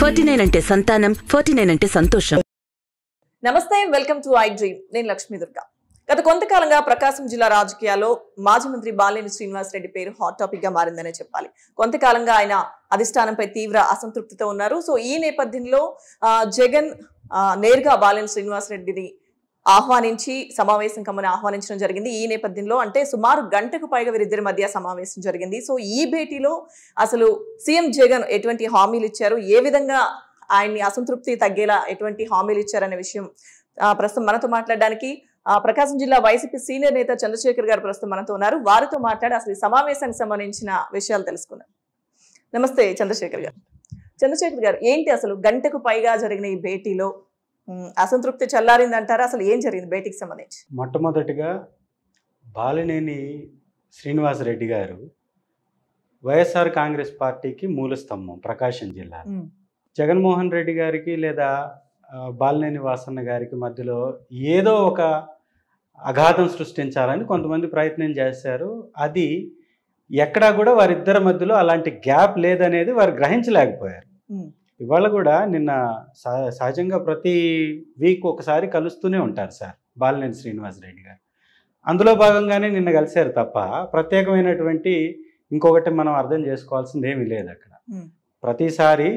Forty nine అంటే సంతానం forty nine అంటే సంతోషం నమస్తే వెల్కమ్ టు ఐ డ్రీమ్ నేను లక్ష్మీ దుర్గా గత కొంతకాలంగా ప్రకాశం జిల్లా రాజకీయాల్లో మాజీ మంత్రి బాలేని శ్రీనివాసరెడ్డి పేరు హాట్ టాపిక్ గా మారిందనే చెప్పాలి కొంతకాలంగా ఆయన అధిష్టానంపై తీవ్ర అసంతృప్తితో ఉన్నారు సో ఈ నేపథ్యంలో జగన్ నేరుగా బాలేని శ్రీనివాసరెడ్డిని ఆహ్వానించి సమావేశం కమ్మని ఆహ్వానించడం జరిగింది ఈ నేపథ్యంలో అంటే సుమారు గంటకు పైగా వీరిద్దరి మధ్య సమావేశం జరిగింది సో ఈ భేటీలో అసలు సీఎం జగన్ ఎటువంటి హామీలు ఇచ్చారు ఏ విధంగా ఆయన్ని అసంతృప్తి తగ్గేలా ఎటువంటి హామీలు ఇచ్చారనే విషయం ప్రస్తుతం మనతో మాట్లాడడానికి ప్రకాశం జిల్లా వైసీపీ సీనియర్ నేత చంద్రశేఖర్ గారు ప్రస్తుతం మనతో ఉన్నారు వారితో మాట్లాడి అసలు సమావేశానికి సంబంధించిన విషయాలు తెలుసుకున్నారు నమస్తే చంద్రశేఖర్ గారు చంద్రశేఖర్ గారు ఏంటి అసలు గంటకు పైగా జరిగిన ఈ భేటీలో అసంతృప్తి చల్లారింది అంటారా అసలు ఏం జరిగింది బయటికి సంబంధించి మొట్టమొదటిగా బాలినేని శ్రీనివాసరెడ్డి గారు వైఎస్ఆర్ కాంగ్రెస్ పార్టీకి మూల స్తంభం ప్రకాశం జిల్లా జగన్మోహన్ రెడ్డి గారికి లేదా బాలినేని వాసన్న గారికి మధ్యలో ఏదో ఒక అఘాతం సృష్టించాలని కొంతమంది ప్రయత్నం చేశారు అది ఎక్కడా కూడా వారిద్దరి మధ్యలో అలాంటి గ్యాప్ లేదనేది వారు గ్రహించలేకపోయారు ఇవాళ కూడా నిన్న సహజంగా ప్రతి వీక్ ఒకసారి కలుస్తూనే ఉంటారు సార్ బాలినేని శ్రీనివాస్ రెడ్డి గారు అందులో భాగంగానే నిన్న కలిశారు తప్ప ప్రత్యేకమైనటువంటి ఇంకొకటి మనం అర్థం చేసుకోవాల్సింది ఏమీ లేదు అక్కడ ప్రతిసారి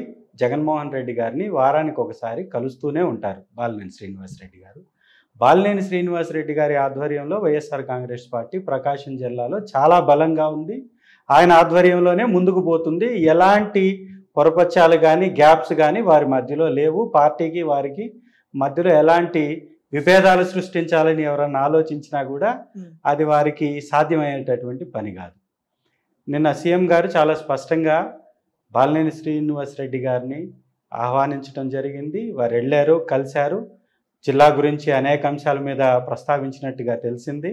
జగన్మోహన్ రెడ్డి గారిని వారానికి ఒకసారి కలుస్తూనే ఉంటారు బాలినేని శ్రీనివాస్ రెడ్డి గారు బాలినేని శ్రీనివాస్ రెడ్డి గారి ఆధ్వర్యంలో వైఎస్ఆర్ కాంగ్రెస్ పార్టీ ప్రకాశం జిల్లాలో చాలా బలంగా ఉంది ఆయన ఆధ్వర్యంలోనే ముందుకు పోతుంది ఎలాంటి పొరపచ్చాలు కానీ గ్యాప్స్ కానీ వారి మధ్యలో లేవు పార్టీకి వారికి మధ్యలో ఎలాంటి విభేదాలు సృష్టించాలని ఎవరన్నా ఆలోచించినా కూడా అది వారికి సాధ్యమయ్యేటటువంటి పని కాదు నిన్న సీఎం గారు చాలా స్పష్టంగా బాలినేని శ్రీనివాస్ రెడ్డి గారిని ఆహ్వానించడం జరిగింది వారు వెళ్ళారు కలిశారు జిల్లా గురించి అనేక అంశాల మీద ప్రస్తావించినట్టుగా తెలిసింది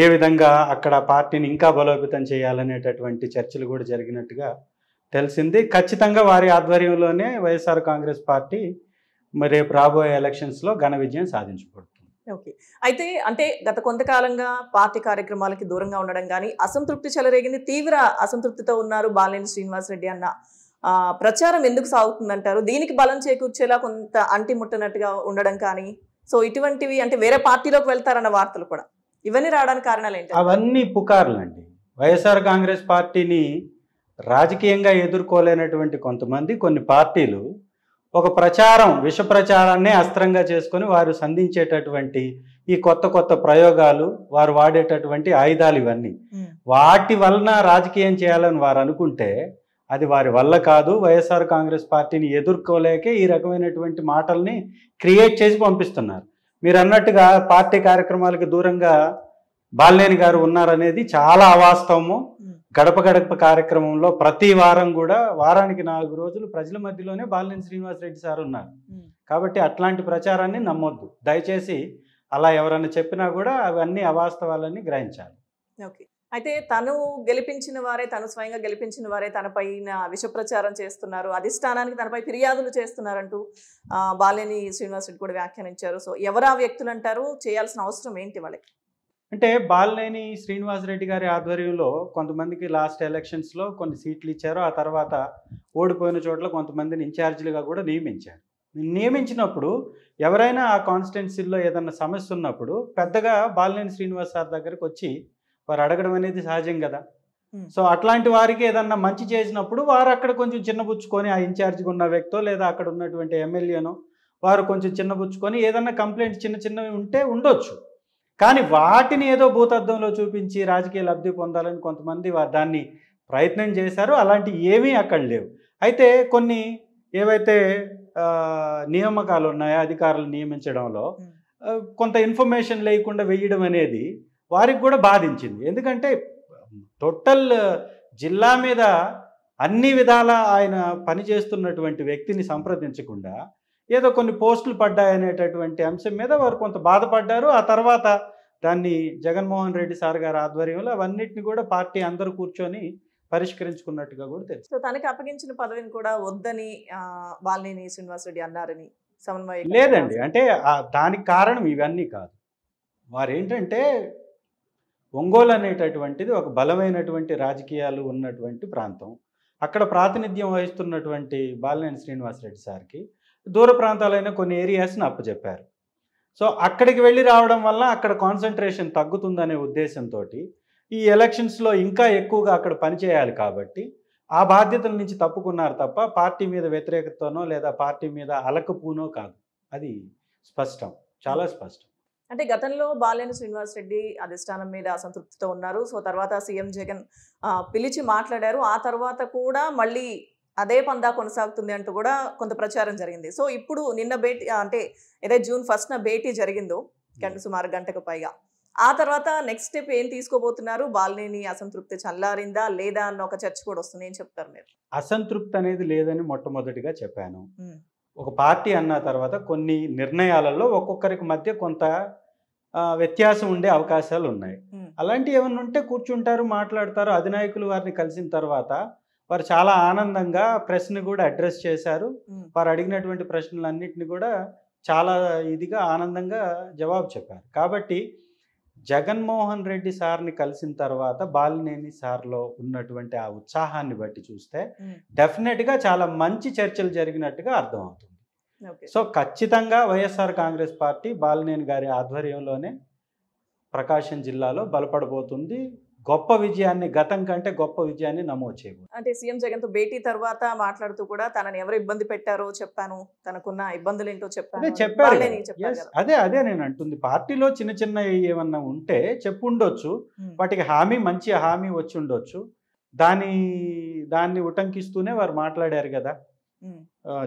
ఏ విధంగా అక్కడ పార్టీని ఇంకా బలోపేతం చేయాలనేటటువంటి చర్చలు కూడా జరిగినట్టుగా తెలిసింది ఖచ్చితంగా వారి ఆధ్వర్యంలోనే వైఎస్ఆర్ కాంగ్రెస్ పార్టీ మరి రేపు రాబోయే ఎలక్షన్స్లో ఘన విజయం సాధించబడుతుంది ఓకే అయితే అంటే గత కొంతకాలంగా పార్టీ కార్యక్రమాలకి దూరంగా ఉండడం కానీ అసంతృప్తి చెలరేగింది తీవ్ర అసంతృప్తితో ఉన్నారు బాలినేని శ్రీనివాసరెడ్డి అన్న ప్రచారం ఎందుకు సాగుతుందంటారు దీనికి బలం చేకూర్చేలా కొంత అంటి ముట్టనట్టుగా ఉండడం కానీ సో ఇటువంటివి అంటే వేరే పార్టీలోకి వెళ్తారన్న వార్తలు కూడా ఇవన్నీ రావడానికి కారణాలు ఏంటి అవన్నీ పుకార్లు అండి వైఎస్ఆర్ కాంగ్రెస్ పార్టీని రాజకీయంగా ఎదుర్కోలేనటువంటి కొంతమంది కొన్ని పార్టీలు ఒక ప్రచారం విష ప్రచారాన్నే అస్త్రంగా చేసుకొని వారు సంధించేటటువంటి ఈ కొత్త కొత్త ప్రయోగాలు వారు వాడేటటువంటి ఆయుధాలు ఇవన్నీ వాటి వలన రాజకీయం చేయాలని వారు అనుకుంటే అది వారి వల్ల కాదు వైఎస్ఆర్ కాంగ్రెస్ పార్టీని ఎదుర్కోలేకే ఈ రకమైనటువంటి మాటల్ని క్రియేట్ చేసి పంపిస్తున్నారు మీరు అన్నట్టుగా పార్టీ కార్యక్రమాలకు దూరంగా బాలినేని గారు ఉన్నారనేది చాలా అవాస్తవము గడప గడప కార్యక్రమంలో ప్రతి వారం కూడా వారానికి నాలుగు రోజులు ప్రజల మధ్యలోనే బాలినేని శ్రీనివాసరెడ్డి సార్ ఉన్నారు కాబట్టి అట్లాంటి ప్రచారాన్ని నమ్మొద్దు దయచేసి అలా ఎవరైనా చెప్పినా కూడా అవన్నీ అవాస్తవాలని గ్రహించాలి ఓకే అయితే తను గెలిపించిన వారే తను స్వయంగా గెలిపించిన వారే తనపైన విషప్రచారం చేస్తున్నారు అధిష్టానానికి తనపై ఫిర్యాదులు చేస్తున్నారంటూ బాలేని శ్రీనివాసరెడ్డి కూడా వ్యాఖ్యానించారు సో ఎవరు ఆ వ్యక్తులు అంటారు చేయాల్సిన అవసరం ఏంటి వాళ్ళకి అంటే బాలనేని శ్రీనివాసరెడ్డి గారి ఆధ్వర్యంలో కొంతమందికి లాస్ట్ ఎలక్షన్స్లో కొన్ని సీట్లు ఇచ్చారు ఆ తర్వాత ఓడిపోయిన చోట్ల కొంతమందిని ఇన్ఛార్జీలుగా కూడా నియమించారు నియమించినప్పుడు ఎవరైనా ఆ కాన్స్టిట్యున్సీల్లో ఏదన్నా సమస్య ఉన్నప్పుడు పెద్దగా బాలనేని శ్రీనివాస్ సార్ దగ్గరికి వచ్చి వారు అడగడం అనేది సహజం కదా సో అట్లాంటి వారికి ఏదన్నా మంచి చేసినప్పుడు వారు అక్కడ కొంచెం చిన్నపుచ్చుకొని ఆ ఇన్ఛార్జ్గా ఉన్న వ్యక్తో లేదా అక్కడ ఉన్నటువంటి ఎమ్మెల్యేనో వారు కొంచెం చిన్నపుచ్చుకొని ఏదన్నా కంప్లైంట్ చిన్న చిన్నవి ఉంటే ఉండొచ్చు కానీ వాటిని ఏదో భూతద్దంలో చూపించి రాజకీయ లబ్ధి పొందాలని కొంతమంది దాన్ని ప్రయత్నం చేశారు అలాంటి ఏమీ అక్కడ లేవు అయితే కొన్ని ఏవైతే నియామకాలు ఉన్నాయో అధికారులు నియమించడంలో కొంత ఇన్ఫర్మేషన్ లేకుండా వేయడం అనేది వారికి కూడా బాధించింది ఎందుకంటే టోటల్ జిల్లా మీద అన్ని విధాల ఆయన పనిచేస్తున్నటువంటి వ్యక్తిని సంప్రదించకుండా ఏదో కొన్ని పోస్టులు పడ్డాయనేటటువంటి అంశం మీద వారు కొంత బాధపడ్డారు ఆ తర్వాత దాన్ని జగన్మోహన్ రెడ్డి సార్ గారి ఆధ్వర్యంలో అవన్నిటిని కూడా పార్టీ అందరూ కూర్చొని పరిష్కరించుకున్నట్టుగా కూడా తెలుసు తనకి అప్పగించిన పదవిని కూడా వద్దని వాళ్ళని రెడ్డి అన్నారని సమన్వయ లేదండి అంటే దానికి కారణం ఇవన్నీ కాదు వారు ఏంటంటే ఒంగోలు అనేటటువంటిది ఒక బలమైనటువంటి రాజకీయాలు ఉన్నటువంటి ప్రాంతం అక్కడ ప్రాతినిధ్యం వహిస్తున్నటువంటి బాలినేని శ్రీనివాసరెడ్డి సార్కి దూర ప్రాంతాలైన కొన్ని ఏరియాస్ని అప్పచెప్పారు సో అక్కడికి వెళ్ళి రావడం వల్ల అక్కడ కాన్సన్ట్రేషన్ తగ్గుతుందనే ఉద్దేశంతో ఈ ఎలక్షన్స్లో ఇంకా ఎక్కువగా అక్కడ పనిచేయాలి కాబట్టి ఆ బాధ్యతల నుంచి తప్పుకున్నారు తప్ప పార్టీ మీద వ్యతిరేకతనో లేదా పార్టీ మీద అలకపూనో కాదు అది స్పష్టం చాలా స్పష్టం అంటే గతంలో బాలేని శ్రీనివాసరెడ్డి అధిష్టానం మీద అసంతృప్తితో ఉన్నారు సో తర్వాత సీఎం జగన్ పిలిచి మాట్లాడారు ఆ తర్వాత కూడా మళ్ళీ అదే పందా కొనసాగుతుంది అంటూ కూడా కొంత ప్రచారం జరిగింది సో ఇప్పుడు నిన్న భేటీ అంటే ఏదైతే జూన్ ఫస్ట్న భేటీ జరిగిందో hmm. గంట సుమారు గంటకు పైగా ఆ తర్వాత నెక్స్ట్ స్టెప్ ఏం తీసుకోబోతున్నారు బాలినేని అసంతృప్తి చల్లారిందా లేదా అన్న ఒక చర్చ కూడా వస్తుంది ఏం చెప్తారు మీరు అసంతృప్తి అనేది లేదని మొట్టమొదటిగా చెప్పాను hmm. ఒక పార్టీ అన్న తర్వాత కొన్ని నిర్ణయాలలో ఒక్కొక్కరికి మధ్య కొంత వ్యత్యాసం ఉండే అవకాశాలు ఉన్నాయి hmm. అలాంటి ఏమైనా ఉంటే కూర్చుంటారు మాట్లాడతారు అధినాయకులు వారిని కలిసిన తర్వాత వారు చాలా ఆనందంగా ప్రెస్ని కూడా అడ్రస్ చేశారు వారు అడిగినటువంటి ప్రశ్నలన్నింటినీ కూడా చాలా ఇదిగా ఆనందంగా జవాబు చెప్పారు కాబట్టి జగన్మోహన్ రెడ్డి సార్ని కలిసిన తర్వాత బాలినేని సార్లో ఉన్నటువంటి ఆ ఉత్సాహాన్ని బట్టి చూస్తే డెఫినెట్గా చాలా మంచి చర్చలు జరిగినట్టుగా అర్థమవుతుంది సో ఖచ్చితంగా వైఎస్ఆర్ కాంగ్రెస్ పార్టీ బాలినేని గారి ఆధ్వర్యంలోనే ప్రకాశం జిల్లాలో బలపడబోతుంది గొప్ప విజయాన్ని గతం కంటే గొప్ప విజయాన్ని నమోదు చేయబోతుంది అంటే సీఎం జగన్ తో భేటీ తర్వాత మాట్లాడుతూ కూడా తనని ఎవరు ఇబ్బంది పెట్టారో చెప్పాను తనకున్న ఇబ్బందులు ఏంటో చెప్పాను చెప్పారు అదే అదే నేను అంటుంది పార్టీలో చిన్న చిన్న ఏమన్నా ఉంటే చెప్పు ఉండొచ్చు వాటికి హామీ మంచి హామీ వచ్చి ఉండొచ్చు దాని దాన్ని ఉటంకిస్తూనే వారు మాట్లాడారు కదా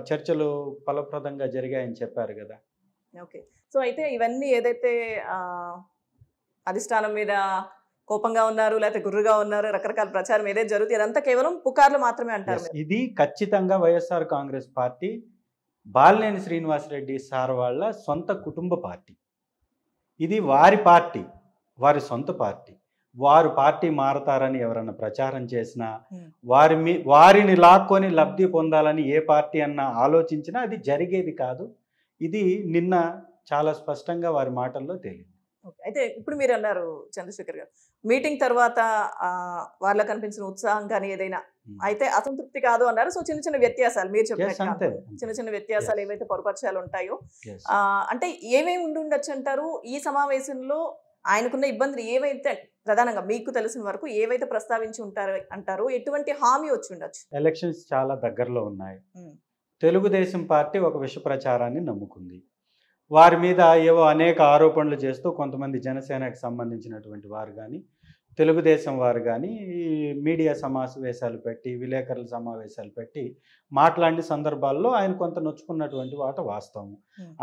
చర్చలు ఫలప్రదంగా జరిగాయని చెప్పారు కదా ఓకే సో అయితే ఇవన్నీ ఏదైతే అధిష్టానం మీద కోపంగా ఉన్నారు లేకపోతే గుర్రుగా ఉన్నారు రకరకాల ప్రచారం ఏదైతే జరుగుతుంది అదంతా కేవలం పుకార్లు మాత్రమే అంటారు ఇది ఖచ్చితంగా వైఎస్ఆర్ కాంగ్రెస్ పార్టీ బాలినేని శ్రీనివాసరెడ్డి సార్ వాళ్ళ సొంత కుటుంబ పార్టీ ఇది వారి పార్టీ వారి సొంత పార్టీ వారు పార్టీ మారతారని ఎవరన్నా ప్రచారం చేసినా వారి మీ వారిని లాక్కొని లబ్ధి పొందాలని ఏ పార్టీ అన్నా ఆలోచించినా అది జరిగేది కాదు ఇది నిన్న చాలా స్పష్టంగా వారి మాటల్లో తేలింది అయితే ఇప్పుడు మీరు అన్నారు చంద్రశేఖర్ గారు మీటింగ్ తర్వాత వాళ్ళకి కనిపించిన ఉత్సాహం కానీ ఏదైనా అయితే అసంతృప్తి కాదు అన్నారు సో చిన్న చిన్న వ్యత్యాసాలు మీరు చెప్పినట్టు చిన్న చిన్న వ్యత్యాసాలు ఏవైతే పొరపరిచాలు ఉంటాయో అంటే ఏమేమి ఉండి ఉండొచ్చు అంటారు ఈ సమావేశంలో ఆయనకున్న ఇబ్బందులు ఏవైతే ప్రధానంగా మీకు తెలిసిన వరకు ఏవైతే ప్రస్తావించి ఉంటారు అంటారు ఎటువంటి హామీ వచ్చి ఉండొచ్చు ఎలక్షన్స్ చాలా దగ్గరలో ఉన్నాయి తెలుగుదేశం పార్టీ ఒక విష ప్రచారాన్ని నమ్ముకుంది వారి మీద ఏవో అనేక ఆరోపణలు చేస్తూ కొంతమంది జనసేనకు సంబంధించినటువంటి వారు కానీ తెలుగుదేశం వారు కానీ మీడియా సమావేశాలు పెట్టి విలేకరుల సమావేశాలు పెట్టి మాట్లాడిన సందర్భాల్లో ఆయన కొంత నొచ్చుకున్నటువంటి వాట వాస్తవం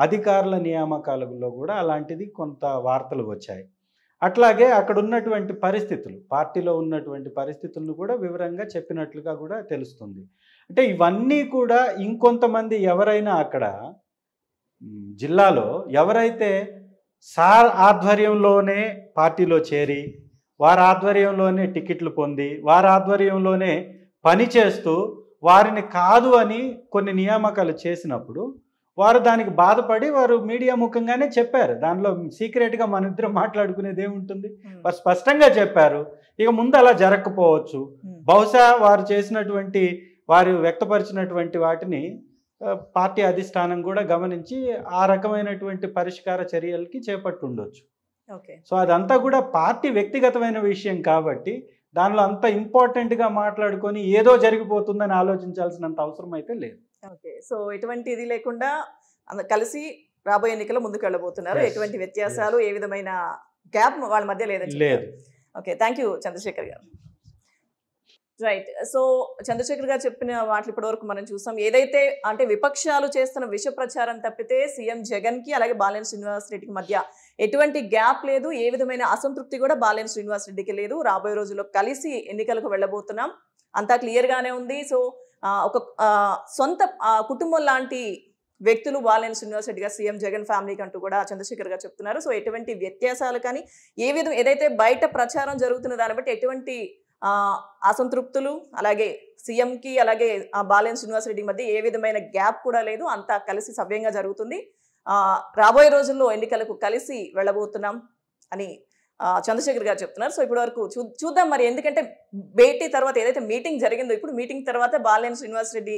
అధికారుల నియామకాలలో కూడా అలాంటిది కొంత వార్తలు వచ్చాయి అట్లాగే అక్కడ ఉన్నటువంటి పరిస్థితులు పార్టీలో ఉన్నటువంటి పరిస్థితులను కూడా వివరంగా చెప్పినట్లుగా కూడా తెలుస్తుంది అంటే ఇవన్నీ కూడా ఇంకొంతమంది ఎవరైనా అక్కడ జిల్లాలో ఎవరైతే సార్ ఆధ్వర్యంలోనే పార్టీలో చేరి వారి ఆధ్వర్యంలోనే టికెట్లు పొంది వారి ఆధ్వర్యంలోనే పనిచేస్తూ వారిని కాదు అని కొన్ని నియామకాలు చేసినప్పుడు వారు దానికి బాధపడి వారు మీడియా ముఖంగానే చెప్పారు దానిలో సీక్రెట్గా మన ఇద్దరు మాట్లాడుకునేది ఏముంటుంది వారు స్పష్టంగా చెప్పారు ఇక ముందు అలా జరగకపోవచ్చు బహుశా వారు చేసినటువంటి వారు వ్యక్తపరిచినటువంటి వాటిని పార్టీ అధిష్టానం కూడా గమనించి ఆ రకమైనటువంటి పరిష్కార చర్యలకి చేపట్టుండొచ్చు సో అదంతా కూడా పార్టీ వ్యక్తిగతమైన విషయం కాబట్టి దానిలో అంత ఇంపార్టెంట్గా మాట్లాడుకొని ఏదో జరిగిపోతుందని ఆలోచించాల్సినంత అవసరం అయితే లేదు ఓకే సో ఎటువంటి ఇది లేకుండా కలిసి రాబోయే ఎన్నికలు ముందుకు వెళ్ళబోతున్నారు ఎటువంటి వ్యత్యాసాలు ఏ విధమైన గ్యాప్ వాళ్ళ మధ్య లేదని లేదు ఓకే థ్యాంక్ యూ చంద్రశేఖర్ గారు రైట్ సో చంద్రశేఖర్ గారు చెప్పిన వాటి ఇప్పటి వరకు మనం చూసాం ఏదైతే అంటే విపక్షాలు చేస్తున్న విష ప్రచారం తప్పితే సీఎం జగన్ కి అలాగే బాలేని శ్రీనివాస్ రెడ్డికి మధ్య ఎటువంటి గ్యాప్ లేదు ఏ విధమైన అసంతృప్తి కూడా బాలేని శ్రీనివాస్ రెడ్డికి లేదు రాబోయే రోజుల్లో కలిసి ఎన్నికలకు వెళ్ళబోతున్నాం అంతా క్లియర్ గానే ఉంది సో ఒక సొంత కుటుంబం లాంటి వ్యక్తులు బాలేని శ్రీనివాస్ గారు సీఎం జగన్ ఫ్యామిలీకి అంటూ కూడా చంద్రశేఖర్ గారు చెప్తున్నారు సో ఎటువంటి వ్యత్యాసాలు కానీ ఏ విధం ఏదైతే బయట ప్రచారం జరుగుతున్న దాన్ని బట్టి ఎటువంటి అసంతృప్తులు అలాగే సీఎంకి అలాగే బాలెన్ శ్రీనివాస్ రెడ్డి మధ్య ఏ విధమైన గ్యాప్ కూడా లేదు అంతా కలిసి సవ్యంగా జరుగుతుంది రాబోయే రోజుల్లో ఎన్నికలకు కలిసి వెళ్ళబోతున్నాం అని చంద్రశేఖర్ గారు చెప్తున్నారు సో ఇప్పటి వరకు చూద్దాం మరి ఎందుకంటే భేటీ తర్వాత ఏదైతే మీటింగ్ జరిగిందో ఇప్పుడు మీటింగ్ తర్వాత బాలేని శ్రీనివాస్ రెడ్డి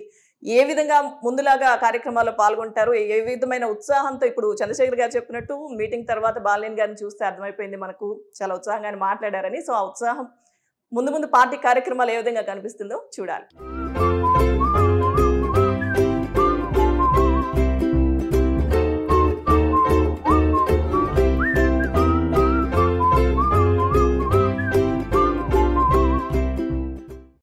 ఏ విధంగా ముందులాగా కార్యక్రమాల్లో పాల్గొంటారు ఏ విధమైన ఉత్సాహంతో ఇప్పుడు చంద్రశేఖర్ గారు చెప్పినట్టు మీటింగ్ తర్వాత బాలయన్ గారిని చూస్తే అర్థమైపోయింది మనకు చాలా ఉత్సాహంగా మాట్లాడారని సో ఆ ఉత్సాహం ముందు ముందు పార్టీ కార్యక్రమాలు ఏ విధంగా కనిపిస్తుందో చూడాలి